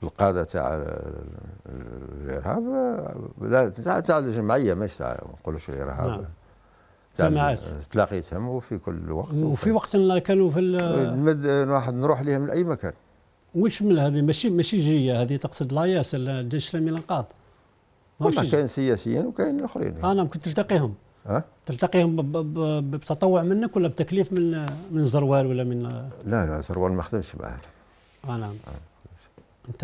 القاده تاع آه، الارهاب آه، لا تاع الجمعيه ماشي تاع ما نقولوش الارهاب نعم. تلاقيتهم وفي كل وقت وفي, وقت كانوا في المد واحد نروح لهم لاي مكان واش من هذه ماشي ماشي جيه هذه تقصد لاياس الجيش الاسلامي الإنقاذ ماشي كاين سياسيين وكاين اخرين انا كنت تلتقيهم أه؟ تلتقيهم بتطوع منك ولا بتكليف من من زروال ولا من لا لا زروال ما خدمش معاه اه نعم آه. انت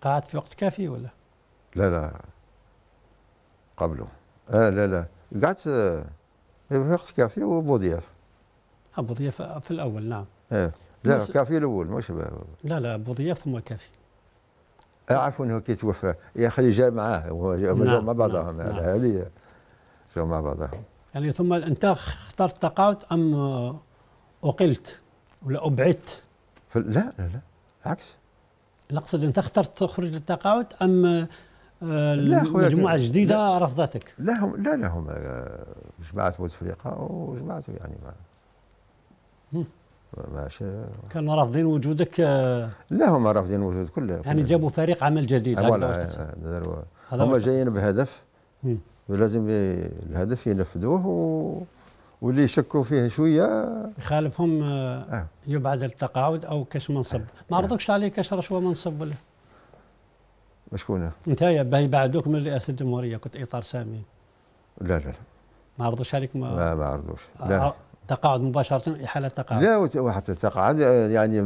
تقاعدت آه، في وقت كافي ولا لا لا قبله اه لا لا قعدت آه، في وقت كافي وابو ضياف ابو ضياف في الاول نعم اه لا مش... كافي الاول مش بقى. لا لا ابو ضياف ثم كافي عفوا هو كي توفى يا اخي جاء معاه هو جاء نعم مع بعضهم نعم، نعم. هذه سووا مع بعضهم يعني ثم انت اخترت تقاعد ام اقلت ولا ابعدت؟ لا لا لا العكس لا اقصد انت اخترت تخرج للتقاعد ام المجموعه آه، الجديده رفضتك؟ لا هم لا لا هم آه، جماعه بوت وجماعته يعني ما ماشي كانوا رافضين وجودك آه، لا هم رافضين وجود كله يعني جابوا فريق عمل جديد هم جايين بهدف مم. لازم الهدف ينفذوه واللي يشكوا فيه شويه يخالفهم آه. آه. يبعد التقاعد او كاش منصب ما عرضوكش آه. عليه كاش رشوه منصب ولا مشكونه انت باهي بعدوك من رئاسه الجمهوريه كنت اطار سامي لا لا لا ما عرضوش عليك ما ما, ما عرضوش لا آه، تقاعد مباشره احاله تقاعد لا وحتى التقاعد يعني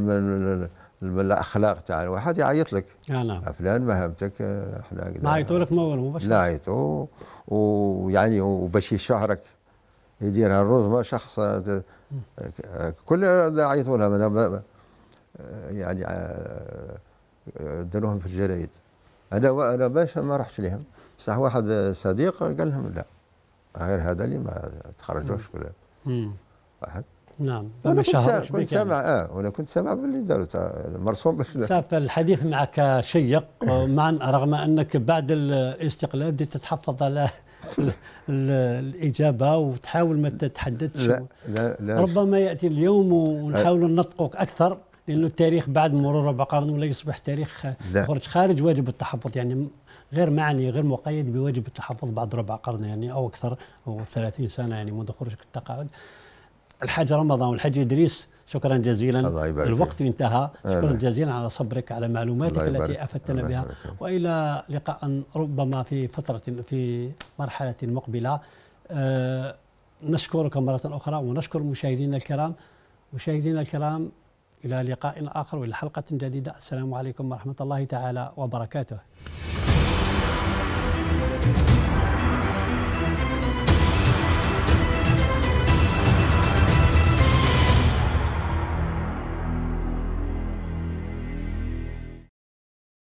الاخلاق تاع الواحد يعيط لك آه، نعم فلان مهمتك آه، احنا ما يعيطوا لك مول مباشره لا يعيطوا ويعني وباش يشهرك يديرها ما شخص آه، كل يعيطوا لها يعني دروهم في الجرايد انا انا باش ما رحتش لهم بصح واحد صديق قال لهم لا غير هذا اللي ما تخرجوش ولا واحد نعم وانا كنت, سامع كنت سامع يعني. اه وانا كنت سامع باللي داروا مرسوم باش شاف الحديث معك شيق مع رغم انك بعد الاستقلال بديت تتحفظ على الاجابه وتحاول ما تتحدثش لا لا, لا ربما ياتي اليوم ونحاول ننطقك اكثر لانه التاريخ بعد مرور ربع قرن ولا يصبح تاريخ يخرج خارج واجب التحفظ يعني غير معني غير مقيد بواجب التحفظ بعد ربع قرن يعني او اكثر او 30 سنه يعني منذ خروجك التقاعد الحاج رمضان والحاج ادريس شكرا جزيلا الوقت انتهى شكرا جزيلا على صبرك على معلوماتك التي افدتنا بها والى لقاء ربما في فتره في مرحله مقبله آه، نشكرك مره اخرى ونشكر مشاهدينا الكرام مشاهدينا الكرام الى لقاء اخر والى حلقه جديده السلام عليكم ورحمه الله تعالى وبركاته